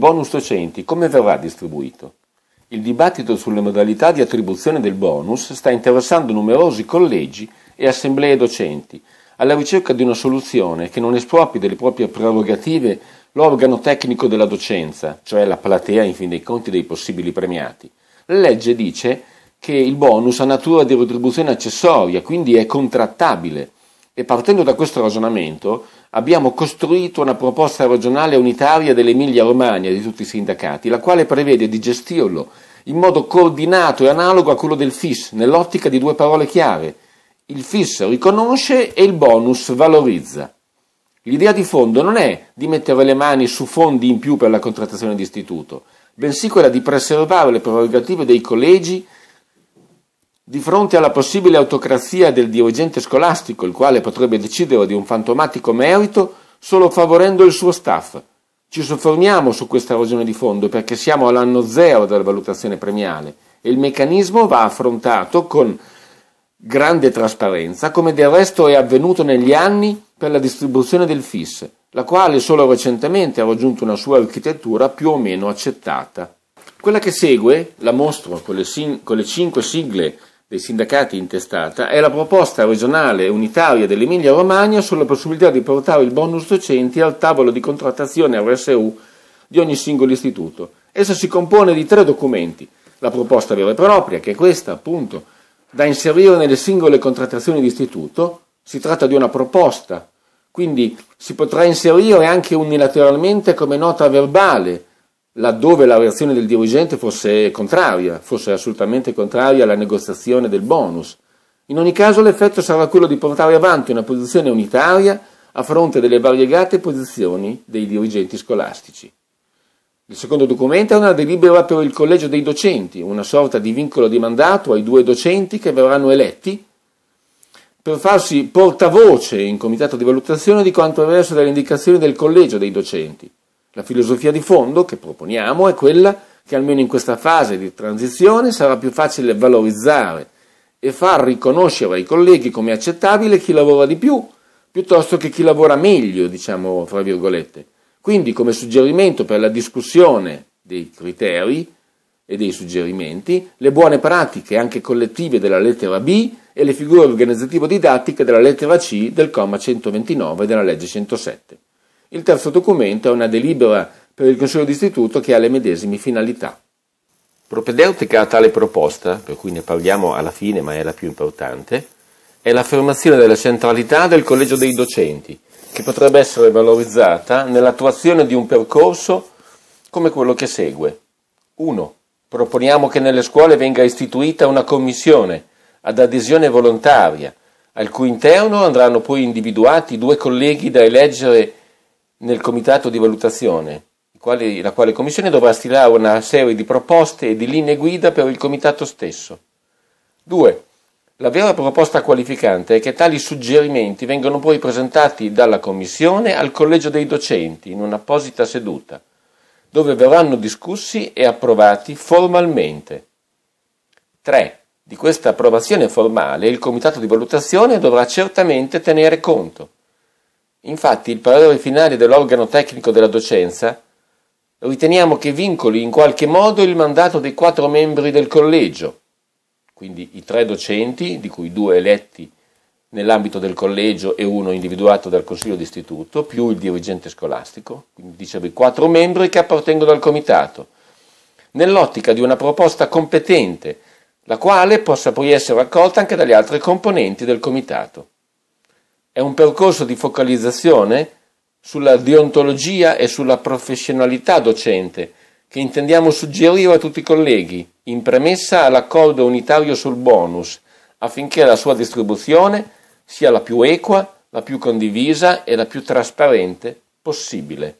bonus docenti come verrà distribuito? Il dibattito sulle modalità di attribuzione del bonus sta interessando numerosi collegi e assemblee docenti, alla ricerca di una soluzione che non espropri delle proprie prerogative l'organo tecnico della docenza, cioè la platea in fin dei conti dei possibili premiati. La legge dice che il bonus ha natura di retribuzione accessoria, quindi è contrattabile. E partendo da questo ragionamento, abbiamo costruito una proposta regionale unitaria dell'Emilia Romagna e di tutti i sindacati, la quale prevede di gestirlo in modo coordinato e analogo a quello del FIS, nell'ottica di due parole chiare. Il FIS riconosce e il bonus valorizza. L'idea di fondo non è di mettere le mani su fondi in più per la contrattazione di istituto, bensì quella di preservare le prerogative dei collegi di fronte alla possibile autocrazia del dirigente scolastico, il quale potrebbe decidere di un fantomatico merito solo favorendo il suo staff, ci soffermiamo su questa ragione di fondo perché siamo all'anno zero della valutazione premiale e il meccanismo va affrontato con grande trasparenza, come del resto è avvenuto negli anni per la distribuzione del FIS, la quale solo recentemente ha raggiunto una sua architettura più o meno accettata. Quella che segue, la mostro con le, sin- con le cinque sigle dei sindacati in testata è la proposta regionale unitaria dell'Emilia Romagna sulla possibilità di portare il bonus docenti al tavolo di contrattazione RSU di ogni singolo istituto. Essa si compone di tre documenti. La proposta vera e propria, che è questa appunto, da inserire nelle singole contrattazioni di istituto, si tratta di una proposta, quindi si potrà inserire anche unilateralmente come nota verbale laddove la reazione del dirigente fosse contraria, fosse assolutamente contraria alla negoziazione del bonus. In ogni caso l'effetto sarà quello di portare avanti una posizione unitaria a fronte delle variegate posizioni dei dirigenti scolastici. Il secondo documento è una delibera per il collegio dei docenti, una sorta di vincolo di mandato ai due docenti che verranno eletti per farsi portavoce in comitato di valutazione di quanto emerso dalle indicazioni del collegio dei docenti. La filosofia di fondo che proponiamo è quella che almeno in questa fase di transizione sarà più facile valorizzare e far riconoscere ai colleghi come accettabile chi lavora di più piuttosto che chi lavora meglio, diciamo fra virgolette. Quindi come suggerimento per la discussione dei criteri e dei suggerimenti, le buone pratiche anche collettive della lettera B e le figure organizzativo-didattiche della lettera C del comma 129 della legge 107. Il terzo documento è una delibera per il Consiglio d'Istituto che ha le medesime finalità. Propedeutica a tale proposta, per cui ne parliamo alla fine ma è la più importante, è l'affermazione della centralità del collegio dei docenti, che potrebbe essere valorizzata nell'attuazione di un percorso come quello che segue. 1. Proponiamo che nelle scuole venga istituita una commissione ad adesione volontaria, al cui interno andranno poi individuati due colleghi da eleggere nel comitato di valutazione, la quale commissione dovrà stilare una serie di proposte e di linee guida per il comitato stesso. 2. La vera proposta qualificante è che tali suggerimenti vengano poi presentati dalla commissione al collegio dei docenti in un'apposita seduta, dove verranno discussi e approvati formalmente. 3. Di questa approvazione formale il comitato di valutazione dovrà certamente tenere conto. Infatti il parere finale dell'organo tecnico della docenza riteniamo che vincoli in qualche modo il mandato dei quattro membri del collegio, quindi i tre docenti, di cui due eletti nell'ambito del collegio e uno individuato dal consiglio d'istituto, più il dirigente scolastico, quindi dicevo i quattro membri che appartengono al comitato, nell'ottica di una proposta competente, la quale possa poi essere accolta anche dagli altri componenti del comitato. È un percorso di focalizzazione sulla deontologia e sulla professionalità docente che intendiamo suggerire a tutti i colleghi, in premessa all'accordo unitario sul bonus, affinché la sua distribuzione sia la più equa, la più condivisa e la più trasparente possibile.